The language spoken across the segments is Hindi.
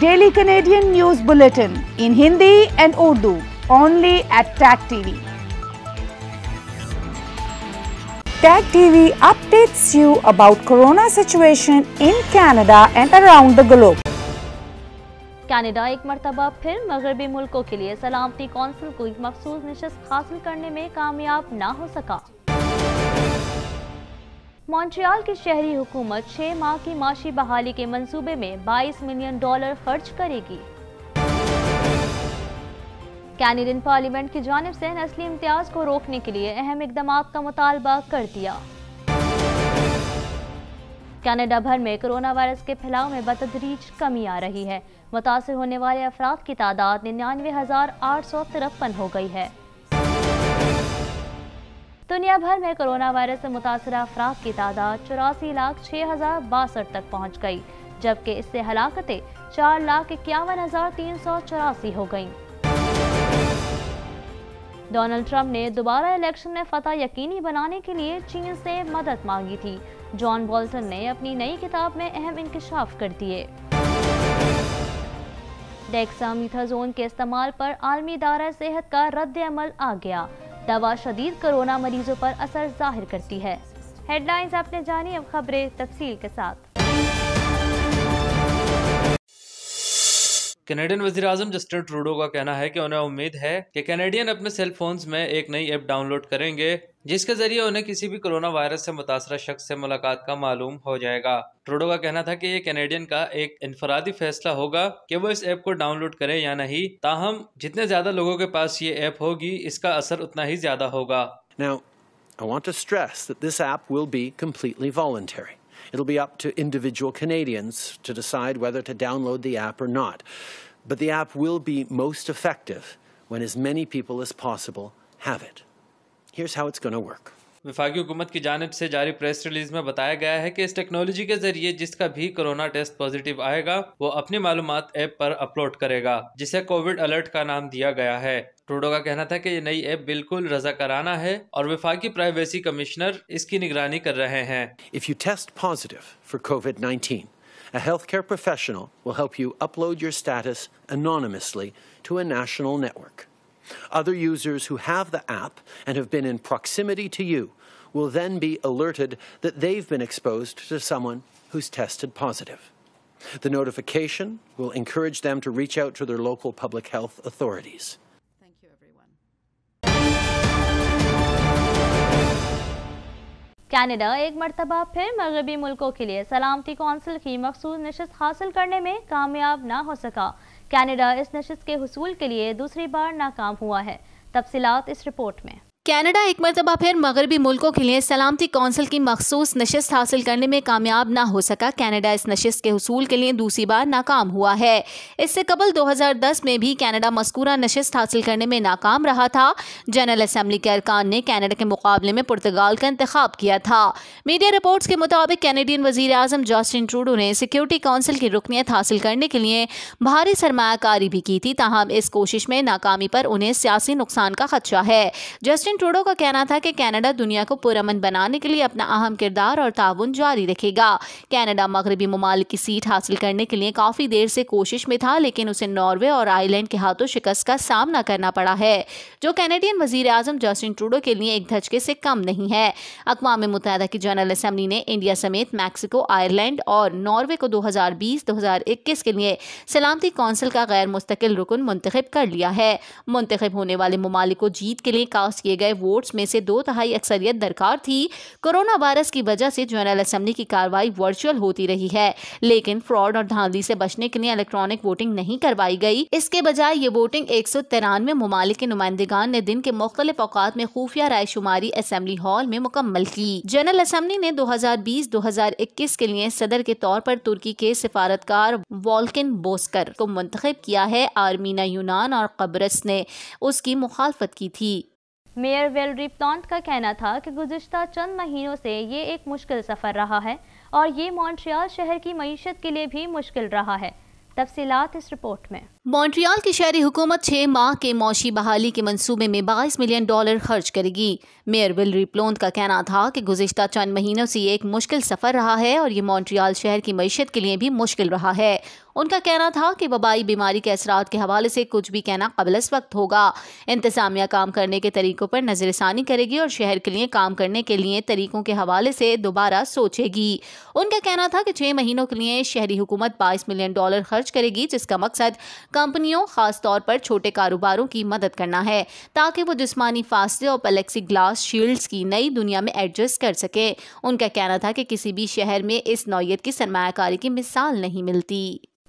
Daily Canadian news bulletin in Hindi and Urdu only at TAG TV TAG TV updates you about corona situation in Canada and around the globe Canada एक मरतबा फिर मगरबी मुल्कों के लिए सलामती कौंसिल को एक मखसूस नशस्त हासिल करने में कामयाब ना हो सका मॉन्ट्रियाल की शहरी हुकूमत छह माह की माशी बहाली के मंसूबे में 22 मिलियन डॉलर खर्च करेगी कैनेडियन पार्लियामेंट की जानब से नस्ली इम्तियाज को रोकने के लिए अहम इकदाम का मुतालबा कर दिया कैनेडा भर में कोरोना वायरस के फैलाव में बतदरीज कमी आ रही है मुतासर होने वाले अफराद की तादाद निन्यानवे हज़ार आठ सौ तिरपन हो गई है दुनिया भर में कोरोना वायरस से मुतासर अफराद की तादाद चौरासी लाख छः हज़ार बासठ तक पहुँच गई जबकि इससे हलाकतें चार लाख इक्यावन हज़ार तीन सौ चौरासी हो गईं डोनाल्ड ट्रंप ने दोबारा इलेक्शन में फतह यकीनी बनाने के लिए चीन से मदद मांगी थी जॉन बोल्टन ने अपनी नई किताब में अहम इंकशाफ कर दिए डेक्सामीथाजोन के इस्तेमाल पर आलमी दारा सेहत का रद्द अमल आ गया दवा शदीद कोरोना मरीजों पर असर जाहिर करती है हेडलाइंस आपने जानी अब खबरें तफसील के साथ कैनेडियन वजी अजम जस्टिन ट्रूडो का कहना है कि उन्हें उम्मीद है कि कैनेडियन अपने सेल में एक नई ऐप डाउनलोड करेंगे जिसके जरिए उन्हें किसी भी कोरोना वायरस से मुतासर शख्स से मुलाकात का मालूम हो जाएगा ट्रूडो का कहना था कि ये कैनेडियन का एक इनफरादी फैसला होगा कि वो इस ऐप को डाउनलोड करें या नहीं ताहम जितने ज्यादा लोगों के पास ये ऐप होगी इसका असर उतना ही ज्यादा होगा Now, I want to stress that this app will be completely voluntary. It'll be up to individual Canadians to decide whether to download the app or not. But the app will be most effective when as many people as possible have it. Here's how it's going to work. विफाकी हुकूमत की जानब से जारी प्रेस रिलीज में बताया गया है कि इस टेक्नोलॉजी के जरिए जिसका भी कोरोना टेस्ट पॉजिटिव आएगा वो अपनी मालूम ऐप पर अपलोड करेगा जिसे कोविड अलर्ट का नाम दिया गया है ट्रूडो का कहना था कि ये नई ऐप बिल्कुल रजा कराना है और विफाकी प्राइवेसी कमिश्नर इसकी निगरानी कर रहे हैं if you test positive for COVID A healthcare professional will help you upload your status anonymously to a national network. Other users who have the app and have been in proximity to you will then be alerted that they've been exposed to someone who's tested positive. The notification will encourage them to reach out to their local public health authorities. Thank you, everyone. Canada, एक मरतबा फिर मगरबी मुल्कों के लिए सलामती कौंसिल की मखसूस नशस्त हासिल करने में कामयाब ना हो सका कनाडा इस नशस्त के हसूल के लिए दूसरी बार नाकाम हुआ है तफसीत इस रिपोर्ट में कनाडा एक मरतबा फिर मगरबी मुल्कों के लिए सलामती कौंसिल की मखसूस नशस्त हासिल करने में कामयाब ना हो सका कनाडा इस नशस्त के हसूल के लिए दूसरी बार नाकाम हुआ है इससे कबल 2010 में भी कनाडा मस्कूरा नशस्त हासिल करने में नाकाम रहा था जनरल असम्बली के अरकान ने कनाडा के मुकाबले में पुर्तगाल का इंतखा किया था मीडिया रिपोर्ट्स के मुताबिक कैनेडियन वजीर अजम जॉस्टिन ट्रूडो ने सिक्योरिटी कौंसिल की रुकनीत हासिल करने के लिए भारी सरमाकारी भी की थी तहम इस कोशिश में नाकामी पर उन्हें सियासी नुकसान का खदशा है जस्टिन ट्रूडो का कहना था कि कनाडा दुनिया को पुरमन बनाने के लिए अपना अहम किरदार और ताउन जारी रखेगा कनाडा मगरबी ममालिक की सीट हासिल करने के लिए काफ़ी देर से कोशिश में था लेकिन उसे नॉर्वे और आयरलैंड के हाथों शिकस्त का सामना करना पड़ा है जो कैनेडियन वजीर अजम जस्टिन ट्रूडो के लिए एक धचके से कम नहीं है अकवा मुत की जनरल असम्बली ने इंडिया समेत मैक्सिको आयरलैंड और नॉर्वे को हजार इक्कीस के लिए सलामती कौंसिल का गैर मुस्तकिल रुकन मुंतखब कर लिया है मुंतखब होने वाले ममालिक को जीत के लिए कास्ट किए गए गए वोट्स में से दो तहाई अक्सरियत दरकार थी कोरोना वायरस की वजह से जनरल असम्बली की कार्रवाई वर्चुअल होती रही है लेकिन फ्रॉड और धांधली से बचने के लिए इलेक्ट्रॉनिक वोटिंग नहीं करवाई गई इसके बजाय ये वोटिंग एक सौ तिरानवे ममालिक के नुमाइंदेगान ने दिन के मुख्तलि अवकात में खुफिया राय शुमारी असम्बली हॉल में मुकम्मल की जनरल असम्बली ने दो दो हजार बीस हजार इक्कीस के लिए सदर के तौर पर तुर्की के सिफारतकार वॉल्किन बोस्कर को मुंतखब किया है आर्मीना यूनान और कब्रस ने उसकी मुखालफत की थी मेयर वेलरी प्लांट का कहना था कि गुजशत चंद महीनों से ये एक मुश्किल सफ़र रहा है और ये मॉन्ट्रियल शहर की मीशत के लिए भी मुश्किल रहा है तफसीत इस रिपोर्ट में मॉन्ट्रियाल की शहरी हुकूमत छः माह के मौशी बहाली के मंसूबे में बाईस मिलियन डॉलर खर्च करेगी मेयर विलरी प्लोंत का कहना था कि गुजशत चंद महीनों से ये एक मुश्किल सफ़र रहा है और ये मॉन्ट्रियाल शहर की मीशत के लिए भी मुश्किल रहा है उनका कहना था कि वबाई बीमारी के असरा के हवाले से कुछ भी कहना कबल वक्त होगा इंतजामिया काम करने के तरीकों पर नज़रसानी करेगी और शहर के लिए काम करने के लिए तरीकों के हवाले से दोबारा सोचेगी उनका कहना था कि छः महीनों के लिए शहरी हुकूमत बाईस मिलियन डॉलर खर्च करेगी जिसका मकसद कंपनियों खासतौर पर छोटे कारोबारों की मदद करना है ताकि वो जिसमानी फासले और पलेक्सी ग्लास शील्ड्स की नई दुनिया में एडजस्ट कर सके उनका कहना था कि किसी भी शहर में इस नौत की सरमाकारी की मिसाल नहीं मिलती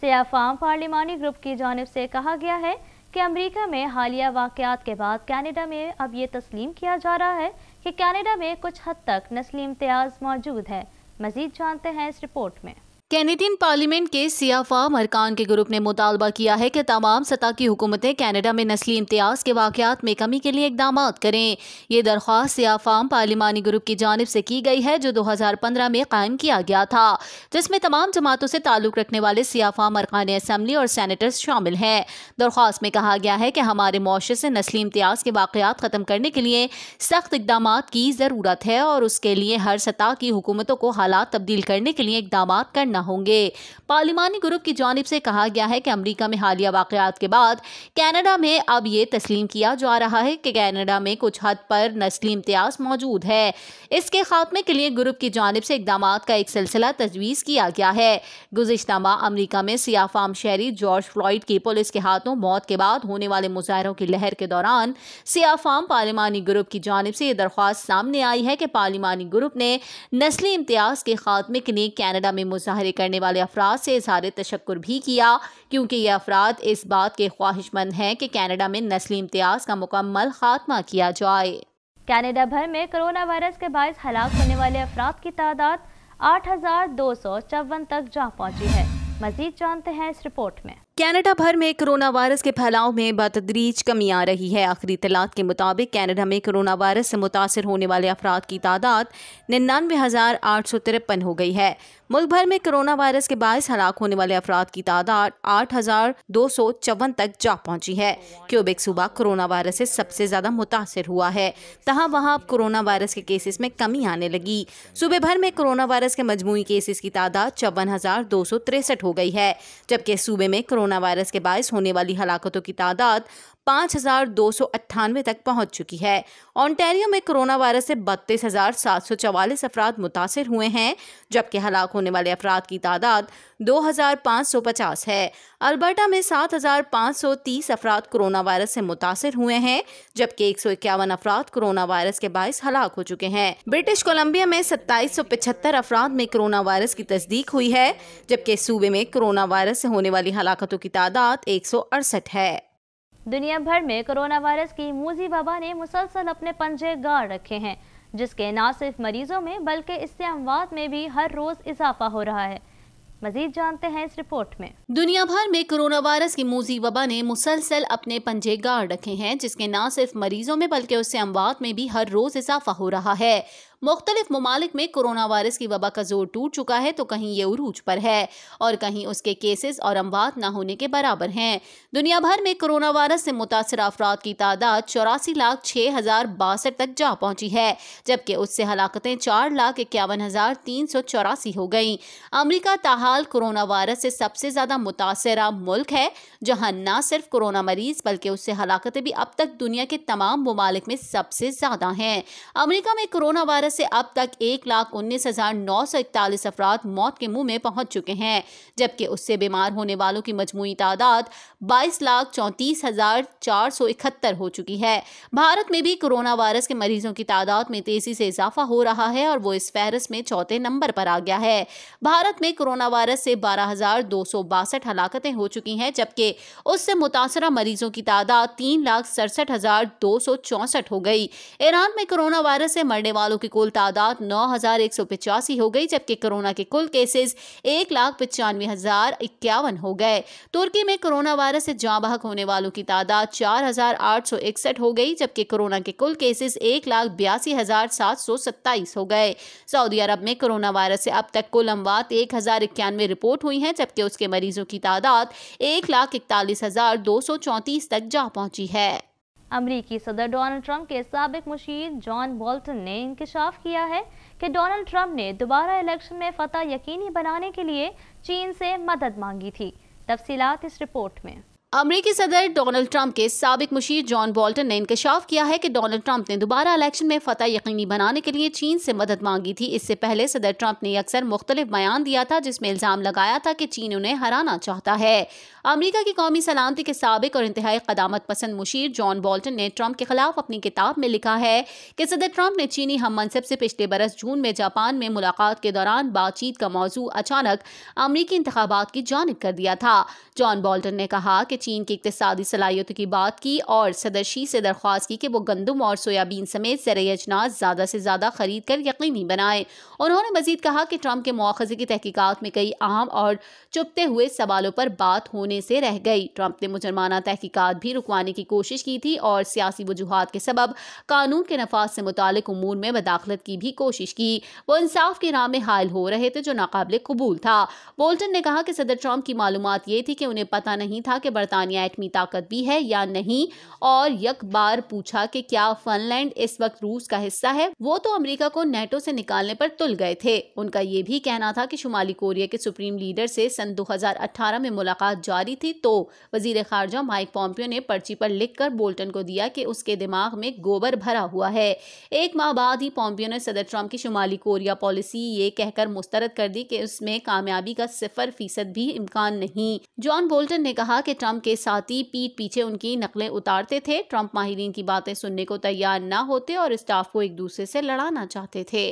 सियाफाम पार्लिमानी ग्रुप की जानब से कहा गया है कि अमेरिका में हालिया वाक़ात के बाद कनाडा में अब ये तस्लीम किया जा रहा है कि कनाडा में कुछ हद तक नस्ली इम्तियाज़ मौजूद है मज़ीद जानते हैं इस रिपोर्ट में कैनेडियन पार्लियामेंट के सियाफा मरकान के ग्रुप ने मुतालबा किया है कि तमाम सतह की हुकूमतें कैनेडा में नस्ली इम्तियाज़ के वाकत में कमी के लिए इकदाम करें यह दरख्वास्त सियाफाम पार्लिमानी ग्रुप की जानब से की गई है जो दो हज़ार पंद्रह में कायम किया गया था जिसमें तमाम जमातों से ताल्लुक़ रखने वाले सियाफाम मरकान असम्बली और सैनिटर्स शामिल हैं दरख्वास्त में कहा गया है कि हमारे मुआरे से नस्ली इम्तियाज़ के वाक़ात ख़त्म करने के लिए सख्त इकदाम की ज़रूरत है और उसके लिए हर सतह की हुकूमतों को हालात तब्दील करने के लिए इकदाम करना रवाना होंगे पार्लिमानी ग्रुप की जानब से कहा गया है कि अमरीका में हालिया वाकत के बाद कैनेडा में अब ये तस्लीम किया जा रहा है कि कैनेडा में कुछ हद पर नस्ली इम्तियाज मौजूद है इसके खात्मे के लिए ग्रुप की जानब से इकदाम का एक सिलसिला तजवीज़ किया गया है गुजशत माह अमरीका में सियाफाम शहरी जॉर्ज फ्लॉइड की पुलिस के हाथों मौत के बाद होने वाले मुजाहरों की लहर के दौरान सियाफाम पार्लिमानी ग्रुप की जानब से ये दरख्वास्त सामने आई है कि पार्लिमानी ग्रुप ने नस्ली इम्तियाज के खात्मे के लिए कैनेडा में मुजाहरे हमले करने वाले अफराद से इजहार तशक् भी किया क्योंकि ये अफराद इस बात के ख्वाहिशमंद हैं कि कैनेडा में नस्ली इम्तियाज़ का मुकम्मल खात्मा किया जाए कैनेडा भर में कोरोना वायरस के बायस हलाक होने वाले अफराद की तादाद आठ हजार दो सौ चौवन तक जा पहुँची है मजीद जानते हैं इस रिपोर्ट में कनाडा भर में कोरोना वायरस के फैलाव में बतदरीज कमी आ रही है आखिरी तलात के मुताबिक कनाडा में कोरोना वायरस से मुतासर होने वाले अफराद की तादाद निन्यानवे हज़ार आठ सौ तिरपन हो गई है मुल्क भर में कोरोना वायरस के बायस हलाक होने वाले अफराद की तादाद आठ हज़ार दो सौ चौवन तक जा पहुंची है क्यूबिक सूबा कोरोना वायरस से सबसे ज़्यादा मुतासर हुआ है तहाँ वहाँ अब कोरोना वायरस के केसेस में कमी आने लगी सूबे भर में कोरोना वायरस के मजमू केसेस की तादाद चौवन हज़ार दो सौ तिरसठ हो गई है जबकि सूबे में कोरोना कोरोना वायरस के बायस होने वाली हलाकतों की तादाद पाँच हजार दो सौ अट्ठानवे तक पहुंच चुकी है ऑन्टेरियो में कोरोना वायरस से बत्तीस हजार सात सौ चवालीस अफराद मुतासर हुए हैं जबकि हलाक होने वाले अफराद की तादाद दो हजार पाँच सौ पचास है अल्बर्टा में सात हजार पाँच सौ तीस अफराद कोरोना वायरस से मुतासर हुए हैं जबकि एक सौ इक्यावन अफराद कोरोना वायरस के बायस हलाक हो चुके हैं ब्रिटिश कोलम्बिया में सत्ताईस सौ पिछहत्तर अफराद में कोरोना वायरस की तस्दीक हुई है जबकि सूबे में कोरोना वायरस से होने वाली हलाकतों की तादाद एक सौ अड़सठ है दुनिया भर में कोरोना वायरस की मूजी वबा ने मुसलसल अपने पंजे गाड़ रखे हैं जिसके ना सिर्फ मरीजों में बल्कि इससे अमवात में भी हर रोज इजाफा हो रहा है मजीद जानते हैं इस रिपोर्ट में दुनिया भर में कोरोना वायरस की मूजी वबा ने मुसलसल अपने पंजे गाड़ रखे हैं जिसके न सिर्फ मरीजों में बल्कि उससे अमवात में भी हर रोज इजाफा हो रहा है मुख्तलिफ ममालिक में कोरोना वायरस की वबा का जोर टूट चुका है तो कहीं ये उरूज पर है और कहीं उसके केसेस और अमवात ना होने के बराबर हैं दुनिया भर में कोरोना वायरस से मुतासर अफराद की तादाद चौरासी लाख छः हज़ार बासठ तक जा पहुंची है जबकि उससे हलाकतें चार लाख इक्यावन हज़ार तीन सौ चौरासी हो गई अमरीका ताहाल कोरोना वायरस से सबसे ज़्यादा मुतासर मुल्क है जहाँ न सिर्फ कोरोना मरीज बल्कि उससे हलाकतें भी अब तक दुनिया के तमाम ममालिक में सबसे ज़्यादा हैं अमरीका में कोरोना वायरस वायरस से अब तक एक लाख उन्नीस हजार नौ सौ इकतालीस अफराद मौत के मुंह में पहुंच चुके हैं जबकि उससे बीमार होने वालों की मजमू तादाद बाईस लाख चौंतीस हजार चार सौ इकहत्तर हो चुकी है भारत में भी कोरोना वायरस के मरीजों की तादाद में तेजी से इजाफा हो रहा है और वो इस फहरस में चौथे नंबर पर आ गया है भारत में कोरोना वायरस से बारह हजार दो सौ बासठ हलाकतें हो चुकी हैं जबकि उससे मुतासर मरीजों की तादाद तीन लाख सड़सठ हजार दो सौ चौंसठ हो गई ईरान में कोरोना वायरस से मरने वालों की कुल तादाद नौ एक सौ हो गई जबकि कोरोना के कुल केसेस एक लाख पचानवे हज़ार इक्यावन हो गए तुर्की में कोरोना वायरस से जहां बहक होने वालों की तादाद चार हज़ार आठ सौ इकसठ हो गई जबकि कोरोना के कुल केसेस एक लाख बयासी हज़ार सात सौ सत्ताईस हो गए सऊदी अरब में कोरोना वायरस से अब तक कुल अमवात एक हज़ार इक्यानवे रिपोर्ट हुई है जबकि उसके मरीजों की तादाद एक लाख इकतालीस हज़ार दो सौ चौंतीस तक जा पहुंची है अमरीकी सदर डोनाल्ड ट्रंप के सबक मुशीर जॉन बोल्टन ने इंकशाफ किया है कि डोनाल्ड ट्रंप ने दोबारा इलेक्शन में फतह यकीनी बनाने के लिए चीन से मदद मांगी थी तफसीत इस रिपोर्ट में अमरीकी सदर डोनाल्ड ट्रंप के सबक मुशीर जॉन बोल्टन ने इंकशाफ किया है कि डोनाल्ड ट्रंप ने दोबारा इलेक्शन में फतह यकीनी बनाने के लिए चीन से मदद मांगी थी इससे पहले सदर ट्रंप ने अक्सर मुख्तलिफ बयान दिया था जिसमें इल्ज़ाम लगाया था कि चीन उन्हें हराना चाहता है अमरीका की कौमी सलामती के सबक और इंतहाई कदामत पसंद मुशीर जॉन बॉल्टन ने ट्रंप के खिलाफ अपनी किताब में लिखा है कि सदर ट्रंप ने चीनी हम मनसब से पिछले बरस जून में जापान में मुलाकात के दौरान बातचीत का मौजू अचानक अमरीकी इंतबात की जानब कर दिया था जॉन बॉल्टन ने कहा कि चीन की इकतदी सलाहियतों की बात की और सदर शी से दरख्वास्त की कि वो गंदम और सोयाबीन समेत जर अजनास ज़्यादा से ज़्यादा खरीद कर यकीनी बनाएं उन्होंने मजीद कहा कि ट्रंप के मुआजे की तहकीकत में कई अहम और चुपते हुए सवालों पर बात होने होने से रह गई ट्रंप ने मुजरमाना तहकीकत भी रुकवाने की कोशिश की थी और सियासी वजूहत के सबब कानून के नफाज से मुतक उमूर में मदाखलत की भी कोशिश की वो इंसाफ के नाम में हायल हो रहे थे जो नाकबिल कबूल था बोल्टन ने कहा कि सदर ट्रंप की मालूम ये थी कि उन्हें पता नहीं था कि बरतानिया एटमी ताकत भी है या नहीं और यक बार पूछा कि क्या फनलैंड इस वक्त रूस का हिस्सा है वो तो अमेरिका को नेटो से निकालने पर तुल गए थे उनका ये भी कहना था कि शुमाली कोरिया के सुप्रीम लीडर से सन 2018 में मुलाकात जारी जारी थी तो वजीर खारजा माइक पॉम्पियो ने पर्ची पर लिखकर बोल्टन को दिया कि उसके दिमाग में गोबर भरा हुआ है एक माह बाद ही पॉम्पियो ने सदर ट्रंप की शुमाली कोरिया पॉलिसी ये कहकर मुस्तरद कर दी कि उसमें कामयाबी का सिफर फीसद भी इम्कान नहीं जॉन बोल्टन ने कहा कि ट्रंप के साथी पीठ पीछे उनकी नकलें उतारते थे ट्रंप माहरीन की बातें सुनने को तैयार ना होते और स्टाफ को एक दूसरे से लड़ाना चाहते थे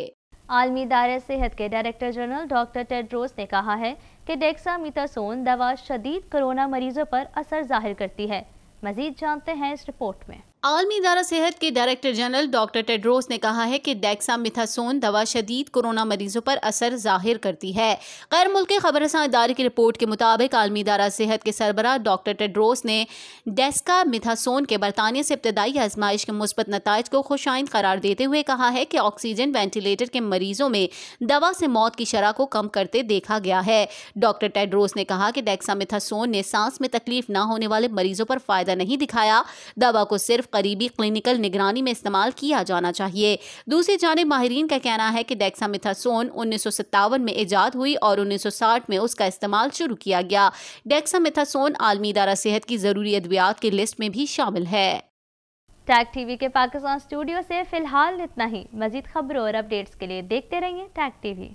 आलमी दार सेहत के डायरेक्टर जनरल डॉक्टर टेड्रोस ने कहा है कि डेक्सामिथासोन दवा शदीद कोरोना मरीजों पर असर जाहिर करती है मजीद जानते हैं इस रिपोर्ट में आलमी इदारा सेहत के डायरेक्टर जनरल डॉक्टर टेड्रोस ने कहा है कि डेक्सा मिथासोन दवा शदीद कोरोना मरीजों पर असर जाहिर करती है गैर मुल्क खबर इदारे की रिपोर्ट के मुताबिक आलमी इदारा सेहत के सरबरा डॉक्टर टेड्रोस ने डेस्का मिथासोन के बरतानिया से इब्तदाई आजमाइश के मुस्बत नतज को खुशाइंद करार देते हुए कहा है कि ऑक्सीजन वेंटिलेटर के मरीजों में दवा से मौत की शरह को कम करते देखा गया है डॉक्टर टेड्रोस ने कहा कि डैक्सा मिथासोन ने सांस में तकलीफ न होने वाले मरीजों पर फ़ायदा नहीं दिखाया दवा को सिर्फ करीबी क्लिनिकल निगरानी में इस्तेमाल किया जाना चाहिए दूसरी जानब माहरीन का कहना है कि डेक्सामिथासोन उन्नीस सौ सत्तावन में ईजाद हुई और उन्नीस सौ साठ में उसका इस्तेमाल शुरू किया गया डेक्सामिथासोन आलमी इदारा सेहत की ज़रूरी अद्वियात की लिस्ट में भी शामिल है टैग टीवी के पाकिस्तान स्टूडियो से फिलहाल इतना ही मजीद खबरों और अपडेट्स के लिए देखते रहिए TAG TV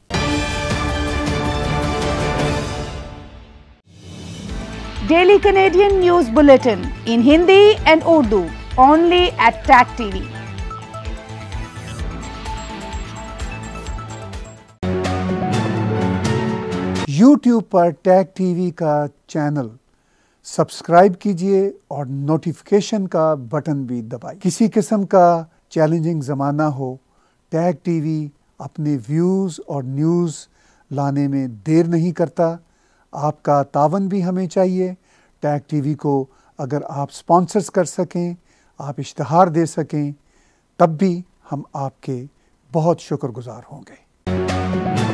daily Canadian news bulletin in Hindi and Urdu only at TAC TV. YouTube पर टैग टीवी का चैनल सब्सक्राइब कीजिए और नोटिफिकेशन का बटन भी दबाइए किसी किस्म का चैलेंजिंग ज़माना हो टैग टीवी अपने व्यूज़ और न्यूज़ लाने में देर नहीं करता आपका तावन भी हमें चाहिए टैग टीवी को अगर आप स्पॉन्सर्स कर सकें आप इश्तहार दे सकें तब भी हम आपके बहुत शुक्रगुजार होंगे